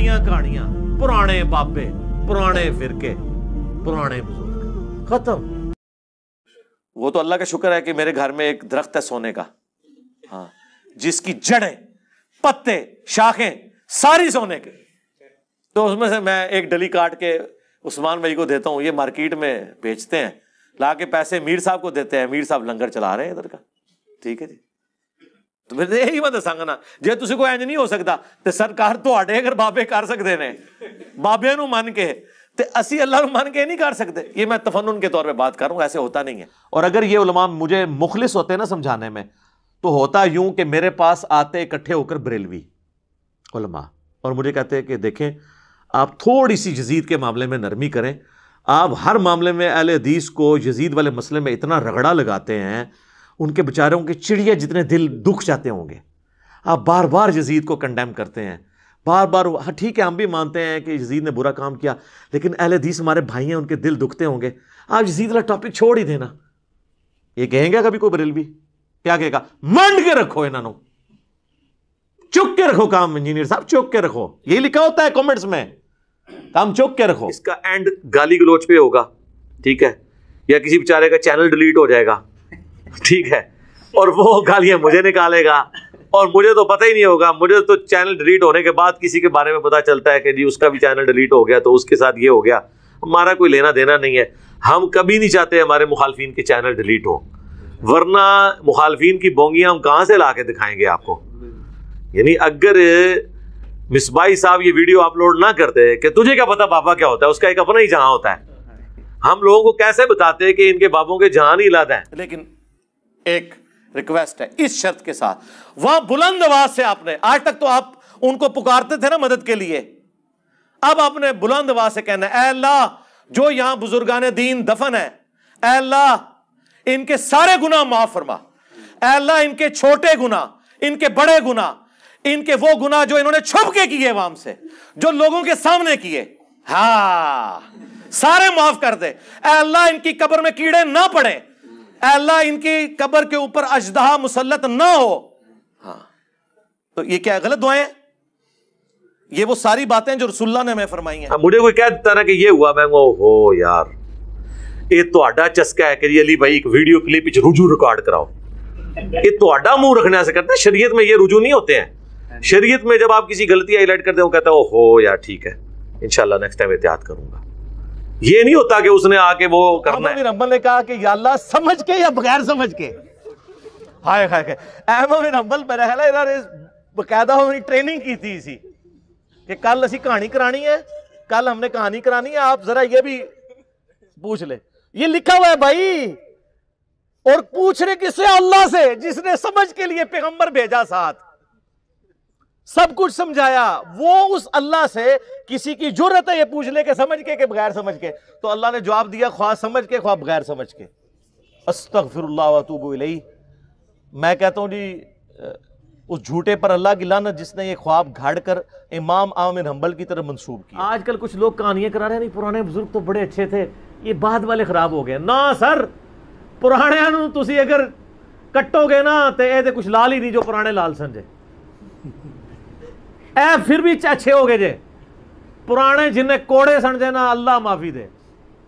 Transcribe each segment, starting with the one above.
ਪੁਰਾਣੀਆਂ ਕਹਾਣੀਆਂ पुराने बाबे पुराने फिरके पुराने बुजुर्ग खत्म वो तो अल्लाह का शुक्र है कि मेरे घर में एक दरख्त है सोने का हाँ जिसकी जड़ें पत्ते शाखें सारी सोने के तो उसमें से मैं एक डली काट के उस्मान भाई को देता हूँ ये मार्केट में बेचते हैं ला के पैसे मीर साहब को देते हैं मीर साहब लंगर चला रहे हैं इधर का ठीक है जी ਤੇ ਫਿਰ ਇਹੀ ਮੈਂ ਦੱਸਾਂਗਾ ਜੇ ਤੁਸੀਂ ਕੋਈ ਇੰਜ ਨਹੀਂ ਹੋ ਸਕਦਾ ਤੇ ਸਰਕਾਰ ਤੁਹਾਡੇ तो अगर बाबे कर सकते हैं बाबे मन के तो असी अल्लाह मन के नहीं कर सकते ये मैं तफन के तौर पर बात कर ऐसे होता नहीं है और अगर ये उलमा मुझे मुखलिस होते ना समझाने में तो होता यूं कि मेरे पास आते इकट्ठे होकर बरेलवी उलमा और मुझे कहते हैं कि देखें आप थोड़ी सी जजीद के मामले में नरमी करें आप हर मामले में अहल हदीस को जजीद वाले मसले में इतना रगड़ा लगाते हैं उनके बेचारों के चिड़िया जितने दिल दुख जाते होंगे आप बार बार यजीद को कंडेम करते हैं बार बार हाँ ठीक है हम भी मानते हैं कि यजीद ने बुरा काम किया लेकिन अहल हदीस हमारे भाई हैं उनके दिल दुखते होंगे आप यजीद वाला टॉपिक छोड़ ही देना ये कहेंगे कभी कोई बरेलवी क्या कहेगा मंड के रखो इन्हों चुक के रखो काम इंजीनियर साहब चुप के रखो यही लिखा होता है कमेंट्स में काम चुप के रखो इसका एंड गाली गलोच पे होगा ठीक है या किसी बेचारे का चैनल डिलीट हो जाएगा ठीक है और वो गालियां मुझे निकालेगा और मुझे तो पता ही नहीं होगा मुझे तो चैनल डिलीट होने के बाद किसी के बारे में पता चलता है कि जी उसका भी चैनल डिलीट हो गया तो उसके साथ ये हो गया हमारा कोई लेना देना नहीं है हम कभी नहीं चाहते हमारे मुखालफी के चैनल डिलीट हों वरना मुखालफिन की बोंगियां हम कहाँ से ला के दिखाएंगे आपको यानी अगर मिसबाई साहब ये वीडियो अपलोड ना करते कि तुझे क्या पता बाबा क्या होता है उसका एक अपना ही जहाँ होता है हम लोगों को कैसे बताते हैं कि इनके बाबों के जहाँ ही लाते है लेकिन एक रिक्वेस्ट है इस शर्त के साथ वह बुलंद आवाज से आपने आज तक तो आप उनको पुकारते थे ना मदद के लिए अब आपने बुलंद आवाज से कहना है अल्लाह जो यहां बुजुर्गान दीन दफन है अल्लाह इनके सारे गुना माफ फरमा अल्लाह इनके छोटे गुना इनके बड़े गुना इनके वो गुना जो इन्होंने छुप के किए वाम से जो लोगों के सामने किए हा सारे माफ कर दे अल्लाह इनकी कब्र में कीड़े ना पड़े अल्लाह इनकी कब्र के ऊपर अजदहा मुसलत ना हो हाँ तो ये क्या गलत दुआएं ये वो सारी बातें जो रसुल्ला ने मैं फरमाई हैं हाँ, मुझे कोई कह देता ना कि ये हुआ मैं हो यार ये तो चस्का है कि अली भाई एक वीडियो क्लिप रुजू रिकॉर्ड कराओ ये तो मुंह रखने से करते हैं शरीयत में ये रुजू नहीं होते हैं शरीयत में जब आप किसी गलती हाईलाइट करते हो कहते है हो यार ठीक है इनशाला नेक्स्ट टाइम एहतियात करूंगा ये नहीं होता कि उसने आके वो करना है ने कहा कि अल्लाह समझ के या बगैर समझ के हाय हाय अहमद बिन अम्बल मेरा बकायदा हमारी ट्रेनिंग की थी इसी कि कल असी कहानी करानी है कल हमने कहानी करानी है आप जरा ये भी पूछ ले ये लिखा हुआ है भाई और पूछ रहे किसे अल्लाह से जिसने समझ के लिए पैगंबर भेजा साथ सब कुछ समझाया वो उस अल्लाह से किसी की जरूरत है ये पूछ के समझ के, के बगैर समझ के तो अल्लाह ने जवाब दिया ख्वाब समझ के ख्वाब बगैर समझ के अस्तफ़िरल्लातूबई मैं कहता हूँ जी उस झूठे पर अल्लाह की लानत जिसने ये ख्वाब घाड़ कर इमाम आमिर हम्बल की तरह मंसूब किया आजकल कुछ लोग कहानियाँ करा रहे हैं पुराने बुजुर्ग तो बड़े अच्छे थे ये बाद वाले ख़राब हो गए ना सर पुराने तुम अगर कट्टोगे ना तो ये कुछ लाल ही नहीं जो पुराने लाल समझे ਐ ਫਿਰ ਵੀ ਅੱਛੇ ਹੋ ਗਏ ਜੇ पुराने जिन्हें कोड़े समझे ना अल्लाह माफ़ी दे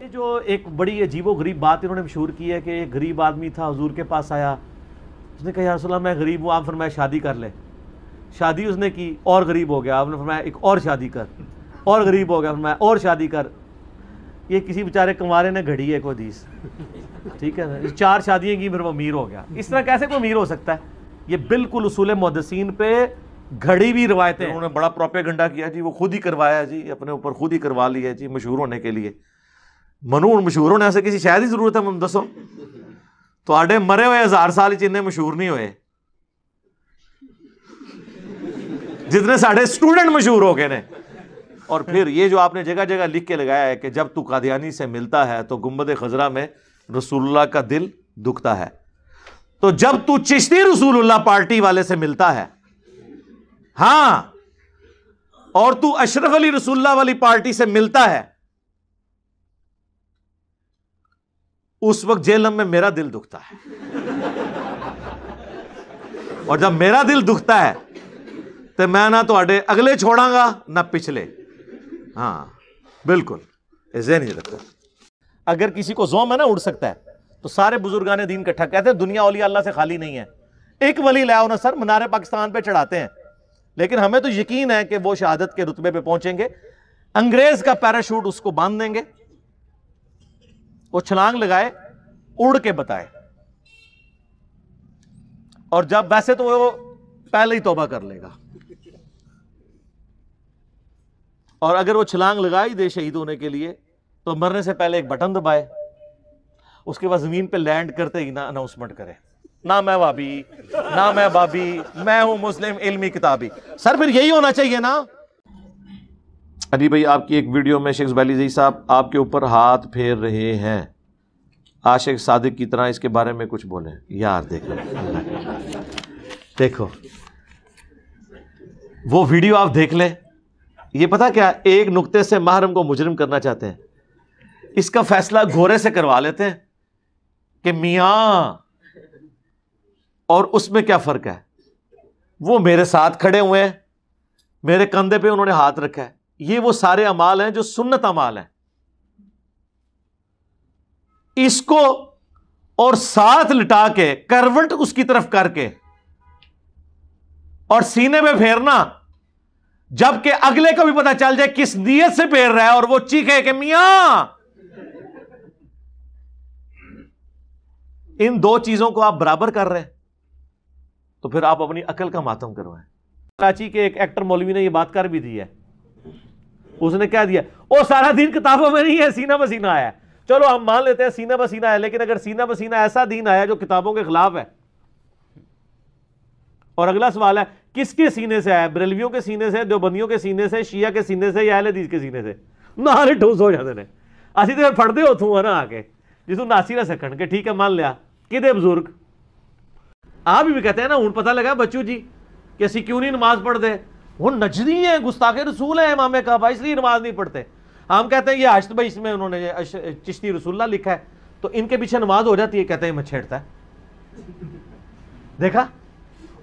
ये जो एक बड़ी अजीबो गरीब बात इन्होंने मशहूर की है कि एक गरीब आदमी था हजूर के पास आया उसने कहा यार मैं गरीब हूँ आप फिर मैं शादी कर ले शादी उसने की और गरीब हो गया आपने फरमाया एक और शादी कर और गरीब हो गया फरमाया और शादी कर ये किसी बेचारे कुमारे ने घड़ी है कोई हदीस ठीक है ना चार शादियाँ की फिर वो अमीर हो गया इस तरह कैसे कोई अमीर हो सकता है ये बिल्कुल उसूल मुहदसिन पे घड़ी भी रिवायतें उन्होंने बड़ा प्रोपेगंडा किया जी वो खुद ही करवाया जी अपने ऊपर खुद ही करवा लिया जी मशहूर होने के लिए मनु हूँ मशहूर होने ऐसे किसी शायद ही जरूरत है मैं दसो थोड़े मरे हुए हजार साल इन्ने मशहूर नहीं हुए जितने साढ़े स्टूडेंट मशहूर हो गए ने और फिर ये जो आपने जगह जगह लिख के लगाया है कि जब तू कादियानी से मिलता है तो गुम्बद खजरा में रसूल्ला का दिल दुखता है तो जब तू चिश्ती रसूल्ला पार्टी वाले से मिलता है हां और तू अशरफ अली रसुल्ला वाली पार्टी से मिलता है उस वक्त जेलम में मेरा दिल दुखता है और जब मेरा दिल दुखता है तो मैं ना तो अगले छोड़ांगा ना पिछले हाँ बिल्कुल ऐसे नहीं रखो अगर किसी को जोम है ना उड़ सकता है तो सारे बुजुर्गान दीन इकट्ठा कहते हैं दुनिया ओलिया अल्लाह से खाली नहीं है एक वली लाओ ना सर मनारे पाकिस्तान पे चढ़ाते हैं लेकिन हमें तो यकीन है कि वो शहादत के रुतबे पे पहुंचेंगे अंग्रेज का पैराशूट उसको बांध देंगे वो छलांग लगाए उड़ के बताए और जब वैसे तो वो पहले ही तोबा कर लेगा और अगर वो छलांग लगाई दे शहीद होने के लिए तो मरने से पहले एक बटन दबाए उसके बाद जमीन पे लैंड करते ही ना अनाउंसमेंट करें ना मैं वाबी ना मैं बाबी मैं हूं मुस्लिम इल्मी किताबी सर फिर यही होना चाहिए ना अली भाई आपकी एक वीडियो में शेख जी साहब आपके ऊपर हाथ फेर रहे हैं आशिक सादिक की तरह इसके बारे में कुछ बोले यार देखो देखो वो वीडियो आप देख लें ये पता क्या एक नुक्ते से महरम को मुजरम करना चाहते हैं इसका फैसला घोरे से करवा लेते हैं कि मियाँ और उसमें क्या फ़र्क है वो मेरे साथ खड़े हुए हैं मेरे कंधे पे उन्होंने हाथ रखा है ये वो सारे अमाल हैं जो सुन्नत अमाल है इसको और साथ लिटा के करवट उसकी तरफ करके और सीने में फेरना जबकि अगले को भी पता चल जाए किस नीयत से फेर रहा है और वो चीखे कि मिया इन दो चीजों को आप बराबर कर रहे हैं तो फिर आप अपनी अकल का मातम करवाएं कराची के एक एक्टर मौलवी ने ये बात कर भी दी है उसने कह दिया ओ सारा दिन किताबों में नहीं है सीना पसीना आया चलो हम मान लेते हैं सीना पसीना है लेकिन अगर सीना पसीना ऐसा दिन आया जो किताबों के खिलाफ है और अगला सवाल है किसके सीने से आया बरेलवियों के सीने से देवबंदियों के सीने से शिया के सीने से या अहलदीज के सीने से नारे ठूस हो जाते हैं असि तो फिर फटते हो तू है ना आके जिसू नासी ना सकन के ठीक है मान लिया कि बुजुर्ग आप भी कहते हैं ना हूं पता लगा बच्चू जी कि असं क्यों नहीं नमाज पढ़ते वो नजरी है गुस्ताखे रसूल हैं इमाम काबा इसलिए नमाज नहीं पढ़ते हम कहते हैं ये आशत तो भाई इसमें उन्होंने चिश्ती रसुल्ला लिखा है तो इनके पीछे नमाज हो जाती है कहते हैं मैं छेड़ता है देखा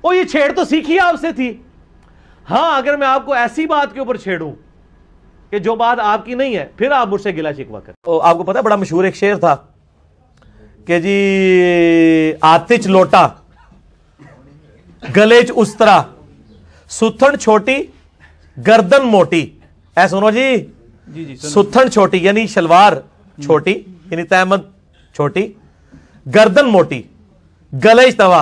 ओ ये छेड़ तो सीखी आपसे थी हाँ अगर मैं आपको ऐसी बात के ऊपर छेड़ू कि जो बात आपकी नहीं है फिर आप मुझसे गिला चिकवा कर तो आपको पता है बड़ा मशहूर एक शेर था कि जी आतिच लोटा गले च उस्तरा सुथन छोटी गर्दन मोटी ऐ सुनो जी जी जी सुथन छोटी यानी शलवार छोटी यानी तहमद छोटी गर्दन मोटी गले च तवा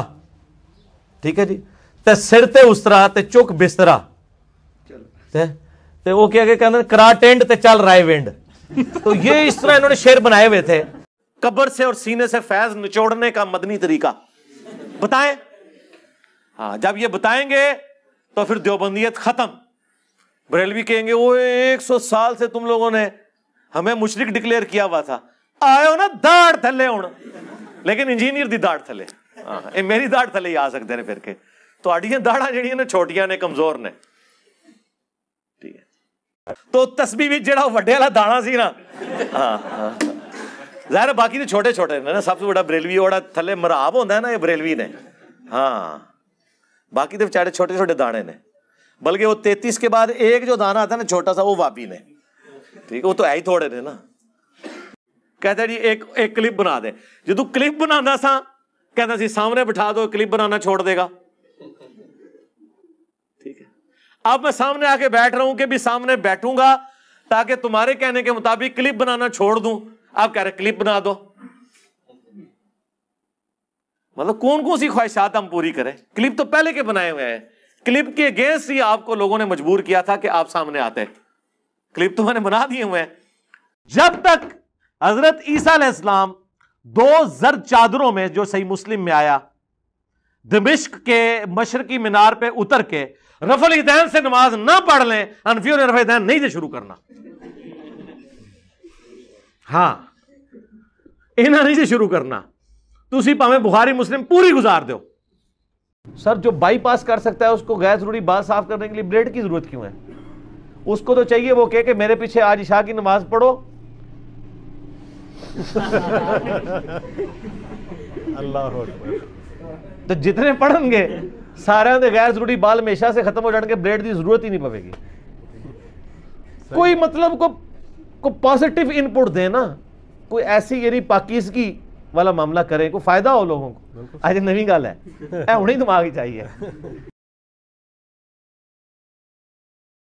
ठीक है जी ते सिर ते उसतरा ते चुक बिस्तरा ते ते वो क्या कहते कराटेंड ते चल वेंड तो ये इस तरह इन्होंने शेर बनाए हुए थे कब्र से और सीने से फैज निचोड़ने का मदनी तरीका बताएं हाँ जब ये बताएंगे तो फिर देवबंदियत खत्म बरेलवी कहेंगे वो 100 साल से तुम लोगों ने हमें मुशरक डिक्लेयर किया हुआ था आयो ना दाड़ थले हूं लेकिन इंजीनियर दी दाड़ थले हाँ ये मेरी दाड़ थले ही आ सकते हैं फिर के तो ਦਾੜਾਂ ਜਿਹੜੀਆਂ ਨੇ ने ਨੇ ने कमजोर ने ਹੈ ਤੋ ਤਸਬੀਹ ਵਿੱਚ ਜਿਹੜਾ ਵੱਡੇ ਵਾਲਾ ਦਾਣਾ ਸੀ ਨਾ ਹਾਂ ਜ਼ਾਹਿਰ ਬਾਕੀ ਦੇ छोटे ਛੋਟੇ ਨੇ ਨਾ ਸਭ ਤੋਂ ਵੱਡਾ ਬਰੇਲਵੀ ਉਹੜਾ ਥੱਲੇ ना ये बरेलवी ने हाँ बाकी तो बेचारे छोटे छोटे दाने ने बल्कि वो तैतीस के बाद एक जो दाना आता है ना छोटा सा वो वापी ने ठीक है वो तो है ही थोड़े ने ना कहते जी एक एक क्लिप बना दे जो तू क्लिप बना सा कहता सी सामने बिठा दो क्लिप बनाना छोड़ देगा ठीक है अब मैं सामने आके बैठ रहा हूं कि भी सामने बैठूंगा ताकि तुम्हारे कहने के मुताबिक क्लिप बनाना छोड़ दूं आप कह रहे क्लिप बना दो मतलब कौन कौन सी ख्वाहिशात हम पूरी करें क्लिप तो पहले के बनाए हुए हैं क्लिप के अगेंस्ट ही आपको लोगों ने मजबूर किया था कि आप सामने आते क्लिप तो मैंने बना दिए हुए हैं जब तक हजरत ईसा इस्लाम दो जर चादरों में जो सही मुस्लिम में आया दमिश्क के मशरकी मीनार पे उतर के रफल हिदैन से नमाज ना पढ़ लें अनफी और रफल हिदैन नहीं से शुरू करना हां इन्हें नहीं से शुरू करना तुम ਭਾਵੇਂ बुखारी मुस्लिम पूरी गुजार दो सर जो बाईपास कर सकता है उसको गैर जरूरी बाल साफ करने के लिए ब्लेड की जरूरत क्यों है उसको तो चाहिए वो कह के मेरे पीछे आज इशा की नमाज पढ़ो अल्लाह तो जितने पढ़ेंगे सारे के गैर जरूरी बाल हमेशा से खत्म हो जाएंगे ब्लेड की जरूरत ही नहीं पवेगी कोई मतलब को को पॉजिटिव इनपुट देना कोई ऐसी यानी पाकिजगी वाला मामला करें को फायदा हो लोगों को नवी गल है उन्हें दिमाग चाहिए